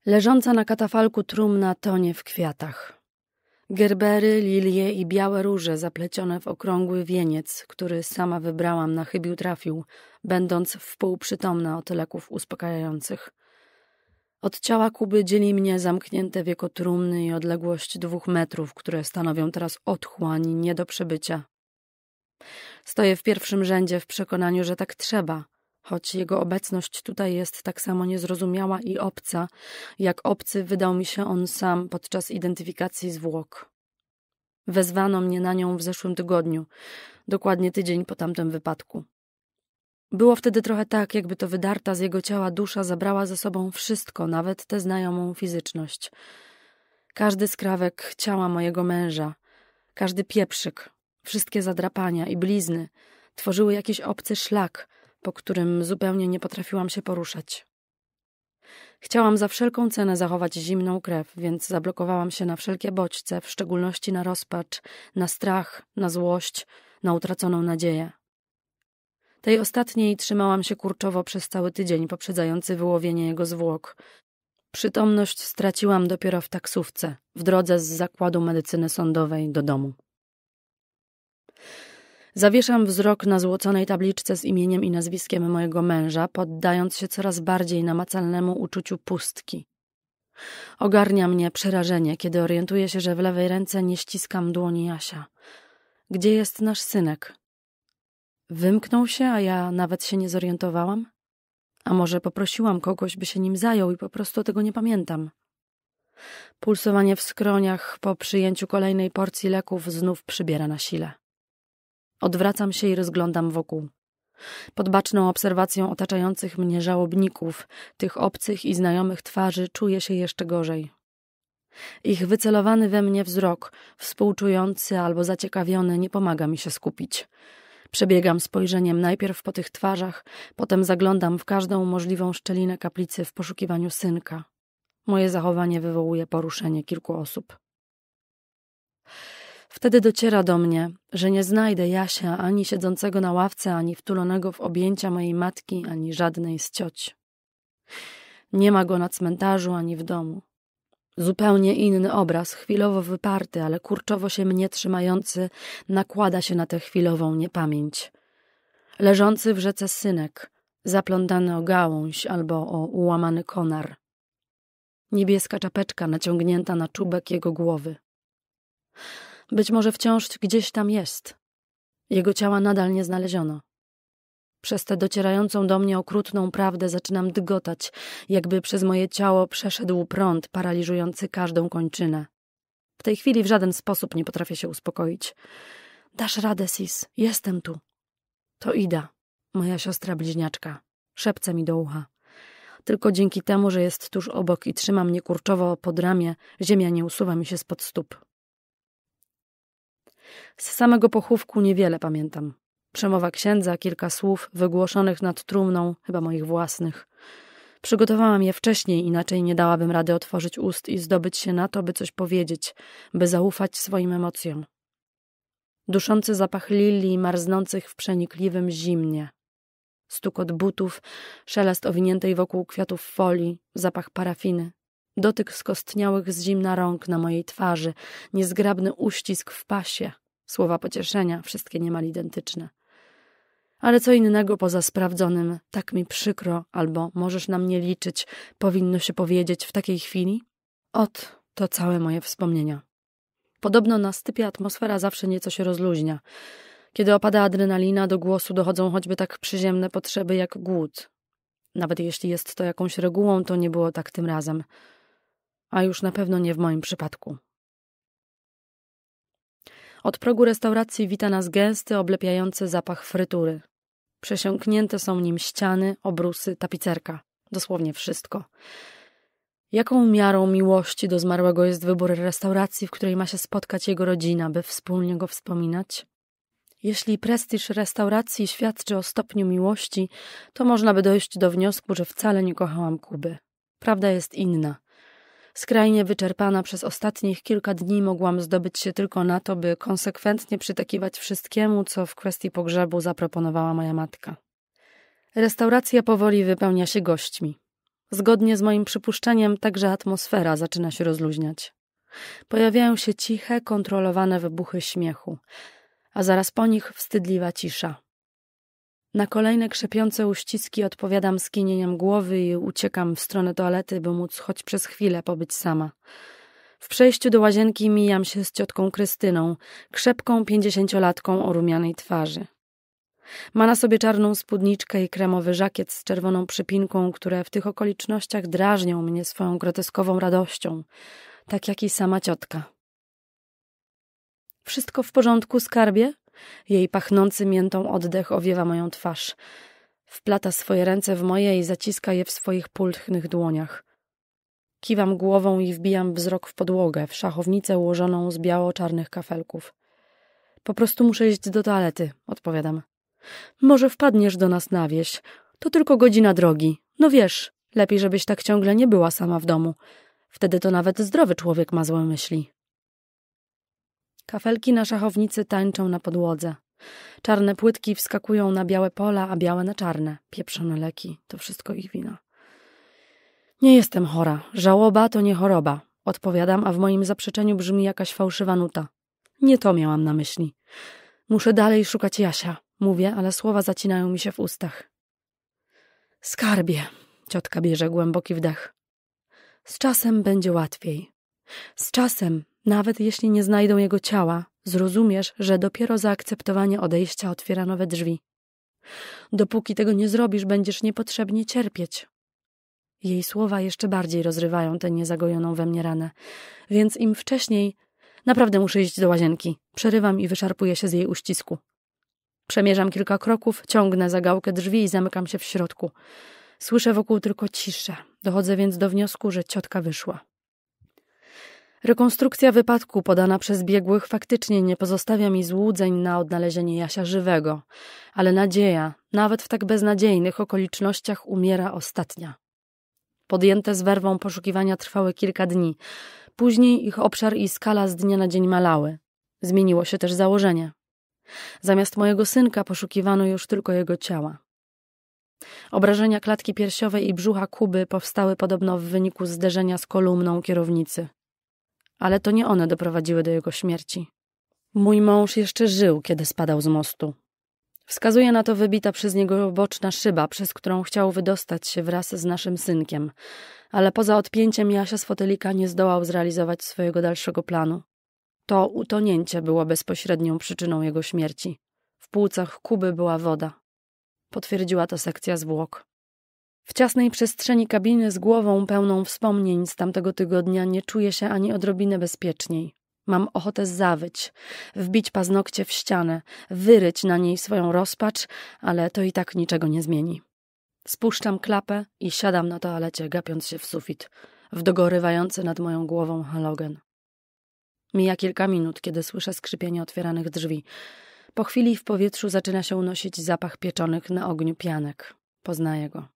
Leżąca na katafalku trumna tonie w kwiatach. Gerbery, lilie i białe róże zaplecione w okrągły wieniec, który sama wybrałam na chybił trafił, będąc wpółprzytomna od leków uspokajających. Od ciała Kuby dzieli mnie zamknięte wieko trumny i odległość dwóch metrów, które stanowią teraz otchłań nie do przebycia. Stoję w pierwszym rzędzie w przekonaniu, że tak trzeba, choć jego obecność tutaj jest tak samo niezrozumiała i obca, jak obcy wydał mi się on sam podczas identyfikacji zwłok. Wezwano mnie na nią w zeszłym tygodniu, dokładnie tydzień po tamtym wypadku. Było wtedy trochę tak, jakby to wydarta z jego ciała dusza zabrała ze sobą wszystko, nawet tę znajomą fizyczność. Każdy skrawek ciała mojego męża, każdy pieprzyk, wszystkie zadrapania i blizny tworzyły jakiś obcy szlak, po którym zupełnie nie potrafiłam się poruszać. Chciałam za wszelką cenę zachować zimną krew, więc zablokowałam się na wszelkie bodźce, w szczególności na rozpacz, na strach, na złość, na utraconą nadzieję. Tej ostatniej trzymałam się kurczowo przez cały tydzień poprzedzający wyłowienie jego zwłok. Przytomność straciłam dopiero w taksówce, w drodze z zakładu medycyny sądowej do domu. Zawieszam wzrok na złoconej tabliczce z imieniem i nazwiskiem mojego męża, poddając się coraz bardziej namacalnemu uczuciu pustki. Ogarnia mnie przerażenie, kiedy orientuję się, że w lewej ręce nie ściskam dłoni Jasia. Gdzie jest nasz synek? Wymknął się, a ja nawet się nie zorientowałam? A może poprosiłam kogoś, by się nim zajął i po prostu tego nie pamiętam. Pulsowanie w skroniach po przyjęciu kolejnej porcji leków znów przybiera na sile. Odwracam się i rozglądam wokół. Pod baczną obserwacją otaczających mnie żałobników, tych obcych i znajomych twarzy, czuję się jeszcze gorzej. Ich wycelowany we mnie wzrok, współczujący albo zaciekawiony, nie pomaga mi się skupić. Przebiegam spojrzeniem najpierw po tych twarzach, potem zaglądam w każdą możliwą szczelinę kaplicy w poszukiwaniu synka. Moje zachowanie wywołuje poruszenie kilku osób. Wtedy dociera do mnie, że nie znajdę Jasia ani siedzącego na ławce, ani wtulonego w objęcia mojej matki, ani żadnej z cioć. Nie ma go na cmentarzu ani w domu. Zupełnie inny obraz, chwilowo wyparty, ale kurczowo się mnie trzymający, nakłada się na tę chwilową niepamięć. Leżący w rzece synek, zaplątany o gałąź albo o ułamany konar. Niebieska czapeczka naciągnięta na czubek jego głowy. Być może wciąż gdzieś tam jest. Jego ciała nadal nie znaleziono. Przez tę docierającą do mnie okrutną prawdę zaczynam dygotać, jakby przez moje ciało przeszedł prąd paraliżujący każdą kończynę. W tej chwili w żaden sposób nie potrafię się uspokoić. Dasz radę, Sis, jestem tu. To Ida, moja siostra bliźniaczka. Szepce mi do ucha. Tylko dzięki temu, że jest tuż obok i trzyma mnie kurczowo pod ramię, ziemia nie usuwa mi się spod stóp. Z samego pochówku niewiele pamiętam. Przemowa księdza, kilka słów wygłoszonych nad trumną, chyba moich własnych. Przygotowałam je wcześniej, inaczej nie dałabym rady otworzyć ust i zdobyć się na to, by coś powiedzieć, by zaufać swoim emocjom. Duszący zapach lilii marznących w przenikliwym zimnie. Stukot butów, szelest owiniętej wokół kwiatów folii, zapach parafiny. Dotyk skostniałych z zimna rąk na mojej twarzy, niezgrabny uścisk w pasie. Słowa pocieszenia, wszystkie niemal identyczne. Ale co innego poza sprawdzonym, tak mi przykro, albo możesz na mnie liczyć, powinno się powiedzieć w takiej chwili? Ot, to całe moje wspomnienia. Podobno na stypie atmosfera zawsze nieco się rozluźnia. Kiedy opada adrenalina, do głosu dochodzą choćby tak przyziemne potrzeby jak głód. Nawet jeśli jest to jakąś regułą, to nie było tak tym razem. A już na pewno nie w moim przypadku. Od progu restauracji wita nas gęsty, oblepiający zapach frytury. Przesiąknięte są nim ściany, obrusy, tapicerka. Dosłownie wszystko. Jaką miarą miłości do zmarłego jest wybór restauracji, w której ma się spotkać jego rodzina, by wspólnie go wspominać? Jeśli prestiż restauracji świadczy o stopniu miłości, to można by dojść do wniosku, że wcale nie kochałam Kuby. Prawda jest inna. Skrajnie wyczerpana przez ostatnich kilka dni mogłam zdobyć się tylko na to, by konsekwentnie przytakiwać wszystkiemu, co w kwestii pogrzebu zaproponowała moja matka. Restauracja powoli wypełnia się gośćmi. Zgodnie z moim przypuszczeniem, także atmosfera zaczyna się rozluźniać. Pojawiają się ciche, kontrolowane wybuchy śmiechu, a zaraz po nich wstydliwa cisza. Na kolejne krzepiące uściski odpowiadam skinieniem głowy i uciekam w stronę toalety, by móc choć przez chwilę pobyć sama. W przejściu do łazienki mijam się z ciotką Krystyną, krzepką pięćdziesięciolatką o rumianej twarzy. Ma na sobie czarną spódniczkę i kremowy żakiet z czerwoną przypinką, które w tych okolicznościach drażnią mnie swoją groteskową radością, tak jak i sama ciotka. Wszystko w porządku, skarbie? Jej pachnący miętą oddech owiewa moją twarz. Wplata swoje ręce w moje i zaciska je w swoich pulchnych dłoniach. Kiwam głową i wbijam wzrok w podłogę, w szachownicę ułożoną z biało-czarnych kafelków. Po prostu muszę iść do toalety, odpowiadam. Może wpadniesz do nas na wieś. To tylko godzina drogi. No wiesz, lepiej żebyś tak ciągle nie była sama w domu. Wtedy to nawet zdrowy człowiek ma złe myśli. Kafelki na szachownicy tańczą na podłodze. Czarne płytki wskakują na białe pola, a białe na czarne. Pieprzone leki, to wszystko ich wina. Nie jestem chora. Żałoba to nie choroba. Odpowiadam, a w moim zaprzeczeniu brzmi jakaś fałszywa nuta. Nie to miałam na myśli. Muszę dalej szukać Jasia. Mówię, ale słowa zacinają mi się w ustach. Skarbie. Ciotka bierze głęboki wdech. Z czasem będzie łatwiej. Z czasem, nawet jeśli nie znajdą jego ciała, zrozumiesz, że dopiero zaakceptowanie odejścia otwiera nowe drzwi. Dopóki tego nie zrobisz, będziesz niepotrzebnie cierpieć. Jej słowa jeszcze bardziej rozrywają tę niezagojoną we mnie ranę, więc im wcześniej. Naprawdę muszę iść do łazienki. Przerywam i wyszarpuję się z jej uścisku. Przemierzam kilka kroków, ciągnę za gałkę drzwi i zamykam się w środku. Słyszę wokół tylko ciszę. Dochodzę więc do wniosku, że ciotka wyszła. Rekonstrukcja wypadku podana przez biegłych faktycznie nie pozostawia mi złudzeń na odnalezienie Jasia żywego, ale nadzieja, nawet w tak beznadziejnych okolicznościach, umiera ostatnia. Podjęte z werwą poszukiwania trwały kilka dni. Później ich obszar i skala z dnia na dzień malały. Zmieniło się też założenie. Zamiast mojego synka poszukiwano już tylko jego ciała. Obrażenia klatki piersiowej i brzucha Kuby powstały podobno w wyniku zderzenia z kolumną kierownicy ale to nie one doprowadziły do jego śmierci. Mój mąż jeszcze żył, kiedy spadał z mostu. Wskazuje na to wybita przez niego boczna szyba, przez którą chciał wydostać się wraz z naszym synkiem, ale poza odpięciem Jasia z fotelika nie zdołał zrealizować swojego dalszego planu. To utonięcie było bezpośrednią przyczyną jego śmierci. W płucach Kuby była woda. Potwierdziła to sekcja zwłok. W ciasnej przestrzeni kabiny z głową pełną wspomnień z tamtego tygodnia nie czuję się ani odrobinę bezpieczniej. Mam ochotę zawyć, wbić paznokcie w ścianę, wyryć na niej swoją rozpacz, ale to i tak niczego nie zmieni. Spuszczam klapę i siadam na toalecie, gapiąc się w sufit, w dogorywający nad moją głową halogen. Mija kilka minut, kiedy słyszę skrzypienie otwieranych drzwi. Po chwili w powietrzu zaczyna się unosić zapach pieczonych na ogniu pianek. Poznaję go.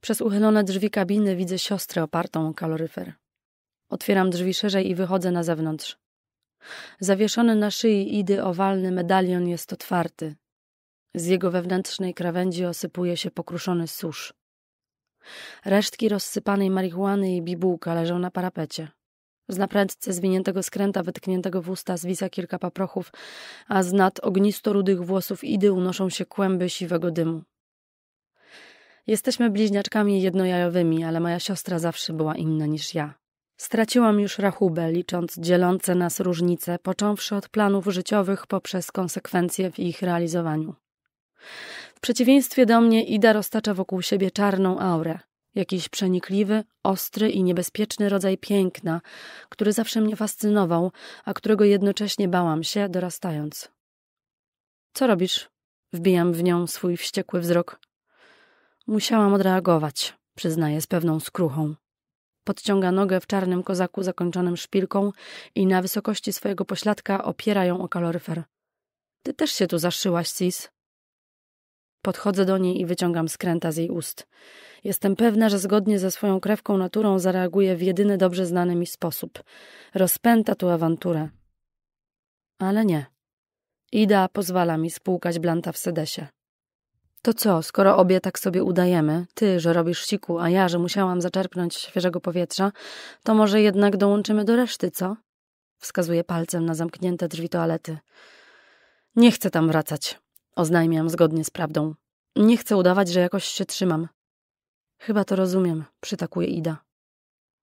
Przez uchylone drzwi kabiny widzę siostrę opartą o kaloryfer. Otwieram drzwi szerzej i wychodzę na zewnątrz. Zawieszony na szyi idy owalny medalion jest otwarty. Z jego wewnętrznej krawędzi osypuje się pokruszony susz. Resztki rozsypanej marihuany i bibułka leżą na parapecie. Z naprędce zwiniętego skręta wytkniętego w usta zwisa kilka paprochów, a z nad ognisto-rudych włosów idy unoszą się kłęby siwego dymu. Jesteśmy bliźniaczkami jednojajowymi, ale moja siostra zawsze była inna niż ja. Straciłam już rachubę, licząc dzielące nas różnice, począwszy od planów życiowych poprzez konsekwencje w ich realizowaniu. W przeciwieństwie do mnie, Ida roztacza wokół siebie czarną aurę, jakiś przenikliwy, ostry i niebezpieczny rodzaj piękna, który zawsze mnie fascynował, a którego jednocześnie bałam się, dorastając. Co robisz? Wbijam w nią swój wściekły wzrok. Musiałam odreagować, przyznaję z pewną skruchą. Podciąga nogę w czarnym kozaku zakończonym szpilką i na wysokości swojego pośladka opiera ją o kaloryfer. Ty też się tu zaszyłaś, Sis. Podchodzę do niej i wyciągam skręta z jej ust. Jestem pewna, że zgodnie ze swoją krewką naturą zareaguje w jedyny dobrze znany mi sposób. Rozpęta tu awanturę. Ale nie. Ida pozwala mi spłukać blanta w sedesie. To co, skoro obie tak sobie udajemy, ty, że robisz siku, a ja, że musiałam zaczerpnąć świeżego powietrza, to może jednak dołączymy do reszty, co? Wskazuje palcem na zamknięte drzwi toalety. Nie chcę tam wracać, oznajmiam zgodnie z prawdą. Nie chcę udawać, że jakoś się trzymam. Chyba to rozumiem, przytakuje Ida.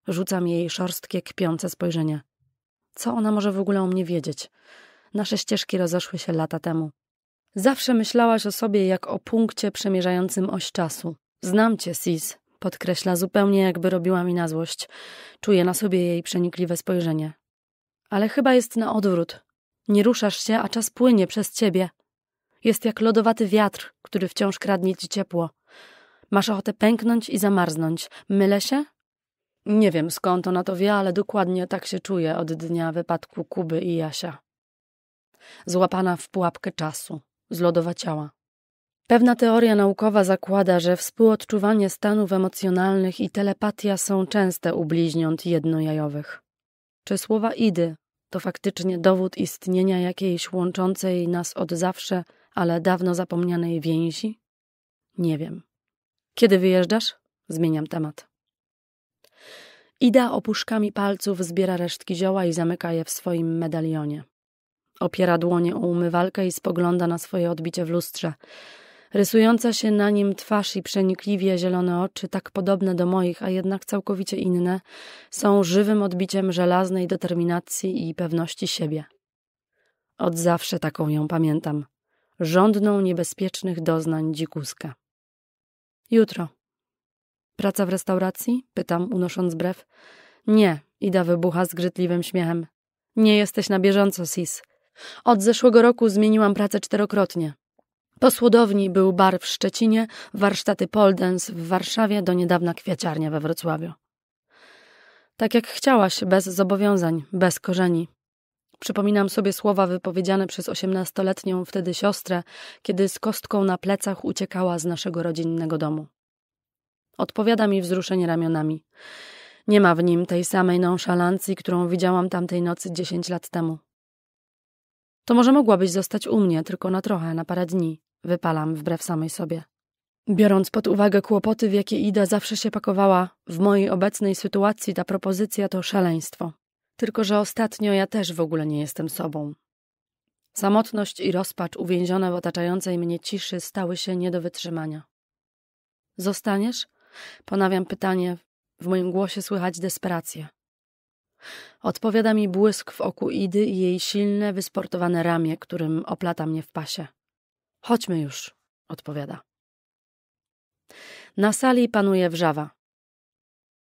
Rzucam jej szorstkie, kpiące spojrzenie. Co ona może w ogóle o mnie wiedzieć? Nasze ścieżki rozeszły się lata temu. Zawsze myślałaś o sobie jak o punkcie przemierzającym oś czasu. Znam cię, Sis, podkreśla zupełnie jakby robiła mi na złość. Czuję na sobie jej przenikliwe spojrzenie. Ale chyba jest na odwrót. Nie ruszasz się, a czas płynie przez ciebie. Jest jak lodowaty wiatr, który wciąż kradnie ci ciepło. Masz ochotę pęknąć i zamarznąć. Mylę się? Nie wiem skąd ona to wie, ale dokładnie tak się czuję od dnia wypadku Kuby i Jasia. Złapana w pułapkę czasu zlodowaciała. Pewna teoria naukowa zakłada, że współodczuwanie stanów emocjonalnych i telepatia są częste u bliźniąt jednojajowych. Czy słowa Idy to faktycznie dowód istnienia jakiejś łączącej nas od zawsze, ale dawno zapomnianej więzi? Nie wiem. Kiedy wyjeżdżasz? Zmieniam temat. Ida opuszkami palców zbiera resztki zioła i zamyka je w swoim medalionie. Opiera dłonie o umywalkę i spogląda na swoje odbicie w lustrze. Rysująca się na nim twarz i przenikliwie zielone oczy, tak podobne do moich, a jednak całkowicie inne, są żywym odbiciem żelaznej determinacji i pewności siebie. Od zawsze taką ją pamiętam. Żądną niebezpiecznych doznań dzikuska. Jutro. Praca w restauracji? Pytam, unosząc brew. Nie, Ida wybucha zgrzytliwym śmiechem. Nie jesteś na bieżąco, Sis. Od zeszłego roku zmieniłam pracę czterokrotnie. Po słodowni był bar w Szczecinie, warsztaty Poldens w Warszawie, do niedawna kwiaciarnia we Wrocławiu. Tak jak chciałaś, bez zobowiązań, bez korzeni. Przypominam sobie słowa wypowiedziane przez osiemnastoletnią wtedy siostrę, kiedy z kostką na plecach uciekała z naszego rodzinnego domu. Odpowiada mi wzruszenie ramionami. Nie ma w nim tej samej nonszalancji, którą widziałam tamtej nocy dziesięć lat temu. To może mogłabyś zostać u mnie tylko na trochę, na parę dni. Wypalam wbrew samej sobie. Biorąc pod uwagę kłopoty, w jakie Ida zawsze się pakowała, w mojej obecnej sytuacji ta propozycja to szaleństwo. Tylko, że ostatnio ja też w ogóle nie jestem sobą. Samotność i rozpacz uwięzione w otaczającej mnie ciszy stały się nie do wytrzymania. Zostaniesz? Ponawiam pytanie, w moim głosie słychać desperację. Odpowiada mi błysk w oku Idy i jej silne, wysportowane ramię, którym oplata mnie w pasie. Chodźmy już, odpowiada. Na sali panuje wrzawa.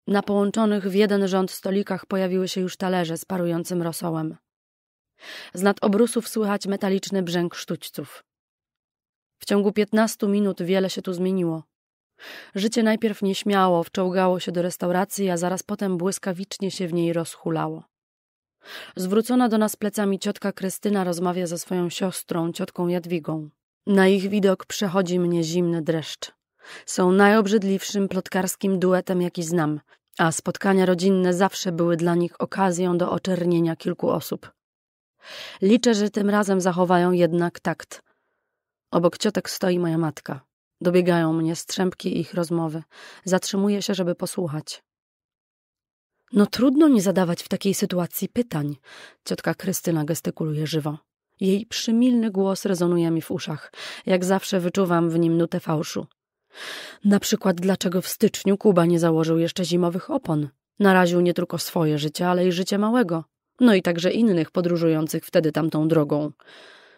Na połączonych w jeden rząd stolikach pojawiły się już talerze z parującym rosołem. Z nad obrusów słychać metaliczny brzęk sztućców. W ciągu piętnastu minut wiele się tu zmieniło. Życie najpierw nieśmiało wczołgało się do restauracji, a zaraz potem błyskawicznie się w niej rozhulało. Zwrócona do nas plecami ciotka Krystyna rozmawia ze swoją siostrą, ciotką Jadwigą. Na ich widok przechodzi mnie zimny dreszcz. Są najobrzydliwszym plotkarskim duetem, jaki znam, a spotkania rodzinne zawsze były dla nich okazją do oczernienia kilku osób. Liczę, że tym razem zachowają jednak takt. Obok ciotek stoi moja matka. Dobiegają mnie strzępki ich rozmowy. Zatrzymuję się, żeby posłuchać. No trudno nie zadawać w takiej sytuacji pytań. Ciotka Krystyna gestykuluje żywo. Jej przymilny głos rezonuje mi w uszach. Jak zawsze wyczuwam w nim nutę fałszu. Na przykład dlaczego w styczniu Kuba nie założył jeszcze zimowych opon? Naraził nie tylko swoje życie, ale i życie małego. No i także innych podróżujących wtedy tamtą drogą.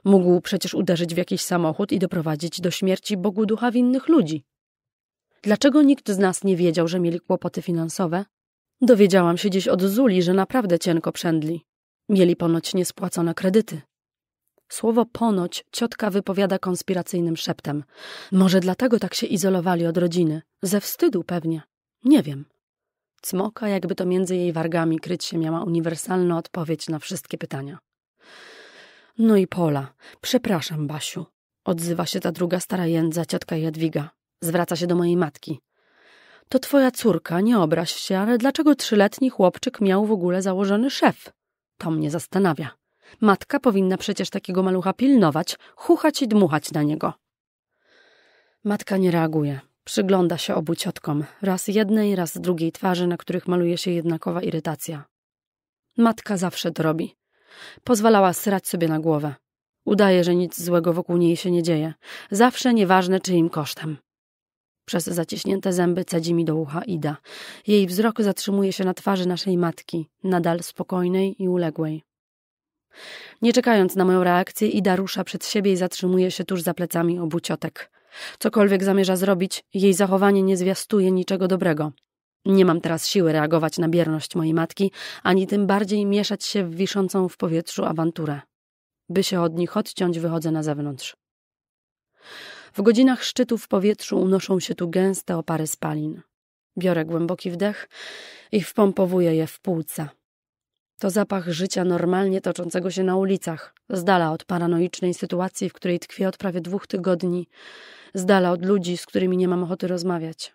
Mógł przecież uderzyć w jakiś samochód i doprowadzić do śmierci Bogu ducha winnych ludzi. Dlaczego nikt z nas nie wiedział, że mieli kłopoty finansowe? Dowiedziałam się dziś od Zuli, że naprawdę cienko przędli. Mieli ponoć niespłacone kredyty. Słowo ponoć ciotka wypowiada konspiracyjnym szeptem. Może dlatego tak się izolowali od rodziny. Ze wstydu pewnie. Nie wiem. Cmoka, jakby to między jej wargami kryć się miała uniwersalna odpowiedź na wszystkie pytania. No i Pola. Przepraszam, Basiu. Odzywa się ta druga stara jędza, ciotka Jadwiga. Zwraca się do mojej matki. To twoja córka, nie obraź się, ale dlaczego trzyletni chłopczyk miał w ogóle założony szef? To mnie zastanawia. Matka powinna przecież takiego malucha pilnować, chuchać i dmuchać na niego. Matka nie reaguje. Przygląda się obu ciotkom, raz jednej, raz drugiej twarzy, na których maluje się jednakowa irytacja. Matka zawsze to robi. Pozwalała srać sobie na głowę. Udaje, że nic złego wokół niej się nie dzieje. Zawsze nieważne czyim kosztem. Przez zaciśnięte zęby cedzi mi do ucha Ida. Jej wzrok zatrzymuje się na twarzy naszej matki, nadal spokojnej i uległej. Nie czekając na moją reakcję, Ida rusza przed siebie i zatrzymuje się tuż za plecami obu ciotek. Cokolwiek zamierza zrobić, jej zachowanie nie zwiastuje niczego dobrego. Nie mam teraz siły reagować na bierność mojej matki, ani tym bardziej mieszać się w wiszącą w powietrzu awanturę. By się od nich odciąć, wychodzę na zewnątrz. W godzinach szczytu w powietrzu unoszą się tu gęste opary spalin. Biorę głęboki wdech i wpompowuję je w płuca. To zapach życia normalnie toczącego się na ulicach, z dala od paranoicznej sytuacji, w której tkwię od prawie dwóch tygodni, z dala od ludzi, z którymi nie mam ochoty rozmawiać.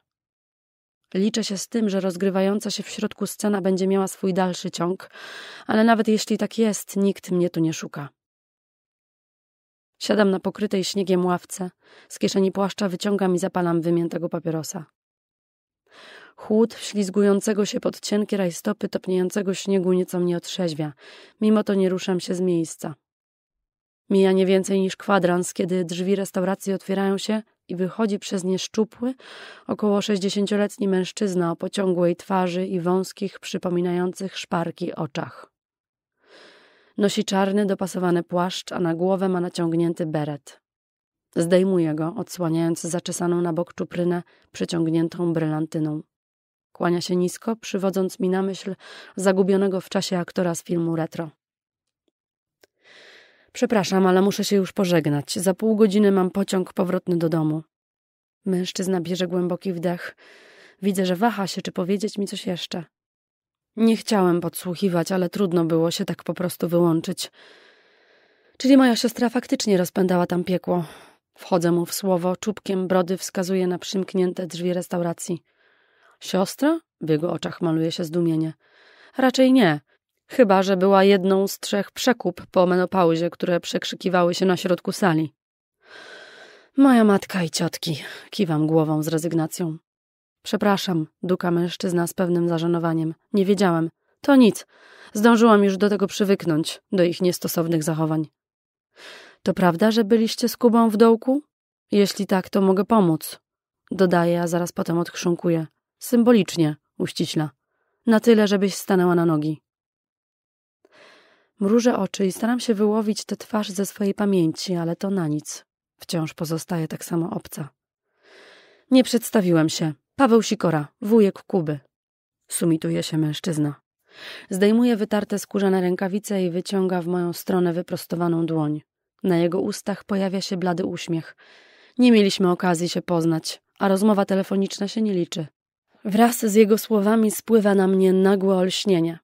Liczę się z tym, że rozgrywająca się w środku scena będzie miała swój dalszy ciąg, ale nawet jeśli tak jest, nikt mnie tu nie szuka. Siadam na pokrytej śniegiem ławce, z kieszeni płaszcza wyciągam i zapalam wymiętego papierosa. Chłód ślizgującego się pod cienkie rajstopy topniejącego śniegu nieco mnie otrzeźwia, mimo to nie ruszam się z miejsca. Mija nie więcej niż kwadrans, kiedy drzwi restauracji otwierają się i wychodzi przez nie szczupły, około sześćdziesięcioletni mężczyzna o pociągłej twarzy i wąskich, przypominających szparki oczach. Nosi czarny, dopasowany płaszcz, a na głowę ma naciągnięty beret. Zdejmuje go, odsłaniając zaczesaną na bok czuprynę przeciągniętą brylantyną. Kłania się nisko, przywodząc mi na myśl zagubionego w czasie aktora z filmu retro. Przepraszam, ale muszę się już pożegnać. Za pół godziny mam pociąg powrotny do domu. Mężczyzna bierze głęboki wdech. Widzę, że waha się, czy powiedzieć mi coś jeszcze. Nie chciałem podsłuchiwać, ale trudno było się tak po prostu wyłączyć. Czyli moja siostra faktycznie rozpędała tam piekło. Wchodzę mu w słowo, czubkiem brody wskazuje na przymknięte drzwi restauracji. Siostra? W jego oczach maluje się zdumienie. Raczej nie chyba że była jedną z trzech przekup po menopauzie, które przekrzykiwały się na środku sali. Moja matka i ciotki, kiwam głową z rezygnacją. Przepraszam, duka mężczyzna z pewnym zażenowaniem. Nie wiedziałem. To nic. Zdążyłam już do tego przywyknąć, do ich niestosownych zachowań. To prawda, że byliście z Kubą w dołku? Jeśli tak, to mogę pomóc. Dodaję, a zaraz potem odchrząkuję. Symbolicznie, uściśla. Na tyle, żebyś stanęła na nogi. Mrużę oczy i staram się wyłowić tę twarz ze swojej pamięci, ale to na nic. Wciąż pozostaje tak samo obca. Nie przedstawiłem się. Paweł Sikora, wujek Kuby. Sumituje się mężczyzna. Zdejmuje wytarte skórzane rękawice i wyciąga w moją stronę wyprostowaną dłoń. Na jego ustach pojawia się blady uśmiech. Nie mieliśmy okazji się poznać, a rozmowa telefoniczna się nie liczy. Wraz z jego słowami spływa na mnie nagłe olśnienie.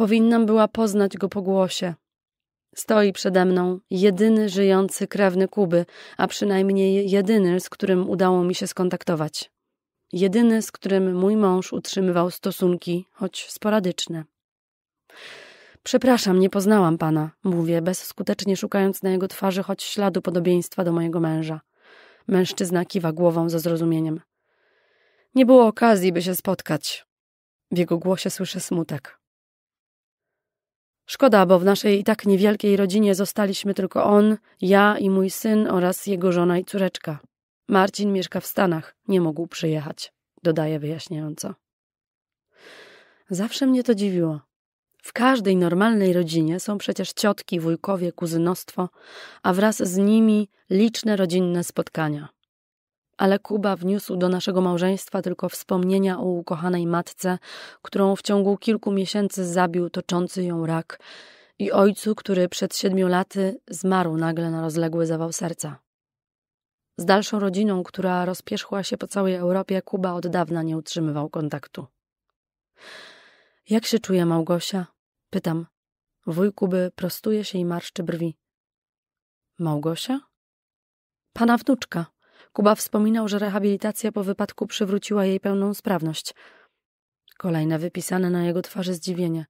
Powinnam była poznać go po głosie. Stoi przede mną jedyny żyjący krewny Kuby, a przynajmniej jedyny, z którym udało mi się skontaktować. Jedyny, z którym mój mąż utrzymywał stosunki, choć sporadyczne. Przepraszam, nie poznałam pana, mówię, bezskutecznie szukając na jego twarzy choć śladu podobieństwa do mojego męża. Mężczyzna kiwa głową ze zrozumieniem. Nie było okazji, by się spotkać. W jego głosie słyszę smutek. Szkoda, bo w naszej i tak niewielkiej rodzinie zostaliśmy tylko on, ja i mój syn oraz jego żona i córeczka. Marcin mieszka w Stanach, nie mógł przyjechać, dodaje wyjaśniająco. Zawsze mnie to dziwiło. W każdej normalnej rodzinie są przecież ciotki, wujkowie, kuzynostwo, a wraz z nimi liczne rodzinne spotkania ale Kuba wniósł do naszego małżeństwa tylko wspomnienia o ukochanej matce, którą w ciągu kilku miesięcy zabił toczący ją rak, i ojcu, który przed siedmiu laty zmarł nagle na rozległy zawał serca. Z dalszą rodziną, która rozpierzchła się po całej Europie, Kuba od dawna nie utrzymywał kontaktu. Jak się czuje Małgosia? Pytam. Wuj Kuby prostuje się i marszczy brwi. Małgosia? Pana wnuczka, Kuba wspominał, że rehabilitacja po wypadku przywróciła jej pełną sprawność. Kolejne wypisane na jego twarzy zdziwienie.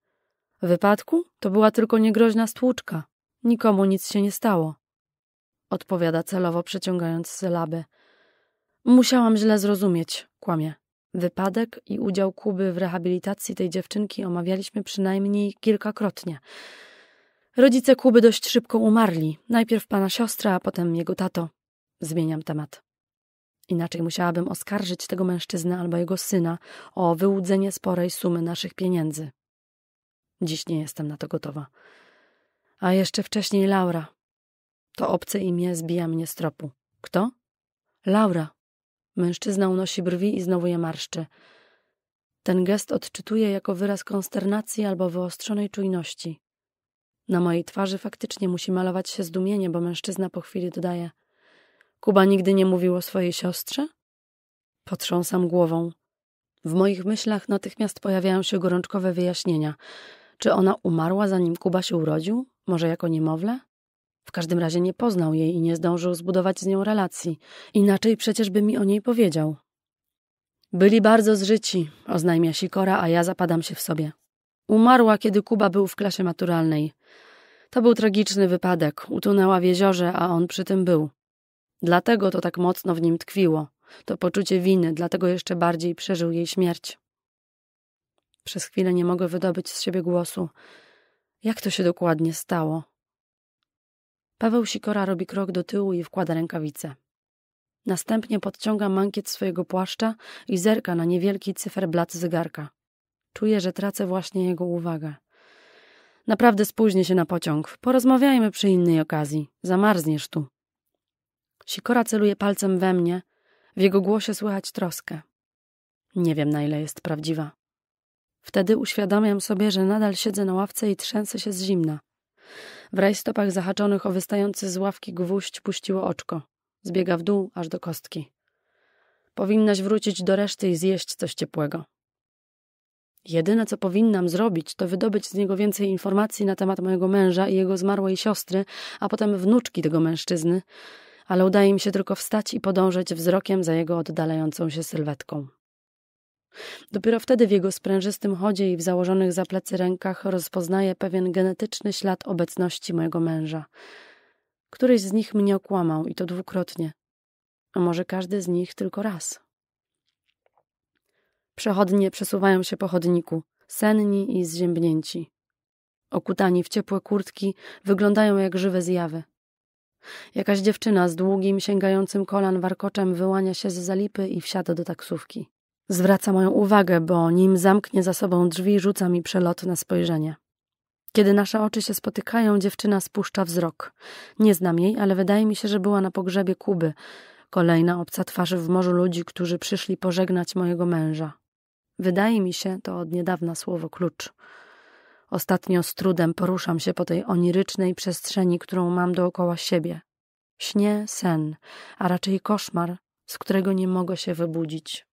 Wypadku? To była tylko niegroźna stłuczka. Nikomu nic się nie stało. Odpowiada celowo, przeciągając sylaby. Musiałam źle zrozumieć, kłamie. Wypadek i udział Kuby w rehabilitacji tej dziewczynki omawialiśmy przynajmniej kilkakrotnie. Rodzice Kuby dość szybko umarli. Najpierw pana siostra, a potem jego tato. Zmieniam temat. Inaczej musiałabym oskarżyć tego mężczyznę albo jego syna o wyłudzenie sporej sumy naszych pieniędzy. Dziś nie jestem na to gotowa. A jeszcze wcześniej Laura. To obce imię zbija mnie z tropu. Kto? Laura. Mężczyzna unosi brwi i znowu je marszczy. Ten gest odczytuję jako wyraz konsternacji albo wyostrzonej czujności. Na mojej twarzy faktycznie musi malować się zdumienie, bo mężczyzna po chwili dodaje – Kuba nigdy nie mówił o swojej siostrze? Potrząsam głową. W moich myślach natychmiast pojawiają się gorączkowe wyjaśnienia. Czy ona umarła, zanim Kuba się urodził? Może jako niemowlę? W każdym razie nie poznał jej i nie zdążył zbudować z nią relacji. Inaczej przecież by mi o niej powiedział. Byli bardzo zżyci, oznajmia Sikora, a ja zapadam się w sobie. Umarła, kiedy Kuba był w klasie maturalnej. To był tragiczny wypadek. Utonęła w jeziorze, a on przy tym był. Dlatego to tak mocno w nim tkwiło. To poczucie winy, dlatego jeszcze bardziej przeżył jej śmierć. Przez chwilę nie mogę wydobyć z siebie głosu. Jak to się dokładnie stało? Paweł Sikora robi krok do tyłu i wkłada rękawice. Następnie podciąga mankiet swojego płaszcza i zerka na niewielki cyferblat zegarka. Czuję, że tracę właśnie jego uwagę. Naprawdę spóźnię się na pociąg. Porozmawiajmy przy innej okazji. Zamarzniesz tu. Sikora celuje palcem we mnie, w jego głosie słychać troskę. Nie wiem, na ile jest prawdziwa. Wtedy uświadamiam sobie, że nadal siedzę na ławce i trzęsę się z zimna. W rajstopach zahaczonych o wystający z ławki gwóźdź puściło oczko. Zbiega w dół, aż do kostki. Powinnaś wrócić do reszty i zjeść coś ciepłego. Jedyne, co powinnam zrobić, to wydobyć z niego więcej informacji na temat mojego męża i jego zmarłej siostry, a potem wnuczki tego mężczyzny, ale udaje mi się tylko wstać i podążyć wzrokiem za jego oddalającą się sylwetką. Dopiero wtedy w jego sprężystym chodzie i w założonych za plecy rękach rozpoznaję pewien genetyczny ślad obecności mojego męża. Któryś z nich mnie okłamał i to dwukrotnie, a może każdy z nich tylko raz. Przechodnie przesuwają się po chodniku, senni i zziębnięci. Okutani w ciepłe kurtki, wyglądają jak żywe zjawy. Jakaś dziewczyna z długim, sięgającym kolan warkoczem wyłania się z zalipy i wsiada do taksówki. Zwraca moją uwagę, bo nim zamknie za sobą drzwi, rzuca mi przelotne spojrzenie. Kiedy nasze oczy się spotykają, dziewczyna spuszcza wzrok. Nie znam jej, ale wydaje mi się, że była na pogrzebie Kuby. Kolejna obca twarzy w morzu ludzi, którzy przyszli pożegnać mojego męża. Wydaje mi się, to od niedawna słowo klucz. Ostatnio z trudem poruszam się po tej onirycznej przestrzeni, którą mam dookoła siebie. Śnie sen, a raczej koszmar, z którego nie mogę się wybudzić.